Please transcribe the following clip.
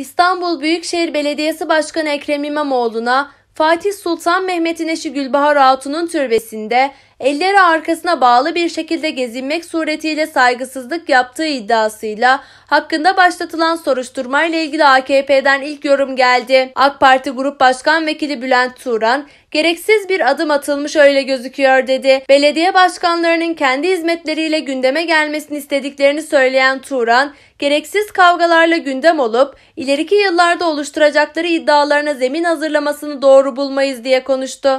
İstanbul Büyükşehir Belediyesi Başkanı Ekrem İmamoğlu'na Fatih Sultan Mehmet'in eşi Gülbahar Hatun'un türbesinde elleri arkasına bağlı bir şekilde gezinmek suretiyle saygısızlık yaptığı iddiasıyla hakkında başlatılan soruşturma ile ilgili AKP'den ilk yorum geldi. AK Parti Grup Başkan Vekili Bülent Turan, gereksiz bir adım atılmış öyle gözüküyor dedi. Belediye başkanlarının kendi hizmetleriyle gündeme gelmesini istediklerini söyleyen Turan, gereksiz kavgalarla gündem olup ileriki yıllarda oluşturacakları iddialarına zemin hazırlamasını doğru bulmayız diye konuştu.